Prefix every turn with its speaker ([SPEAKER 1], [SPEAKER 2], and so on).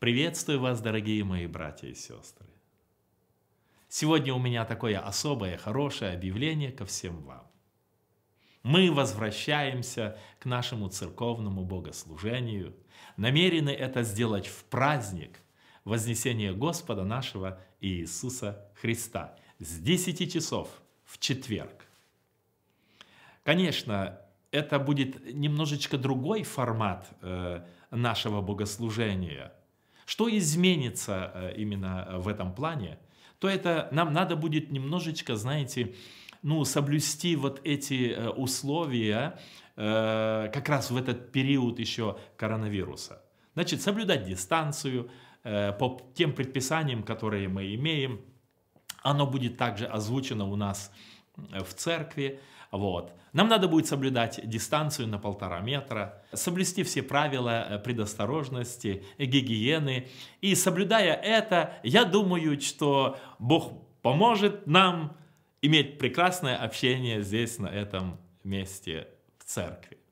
[SPEAKER 1] Приветствую вас, дорогие мои братья и сестры. Сегодня у меня такое особое, хорошее объявление ко всем вам. Мы возвращаемся к нашему церковному богослужению, намерены это сделать в праздник Вознесения Господа нашего Иисуса Христа с 10 часов в четверг. Конечно, это будет немножечко другой формат э, нашего богослужения – что изменится э, именно э, в этом плане, то это нам надо будет немножечко, знаете, ну, соблюсти вот эти э, условия как раз в этот период еще коронавируса. Значит, соблюдать дистанцию по тем предписаниям, которые мы имеем. Оно будет также озвучено у нас в церкви. Вот. Нам надо будет соблюдать дистанцию на полтора метра, соблюсти все правила э, предосторожности, гигиены. И соблюдая это, я думаю, что Бог поможет нам иметь прекрасное общение здесь, на этом месте в церкви.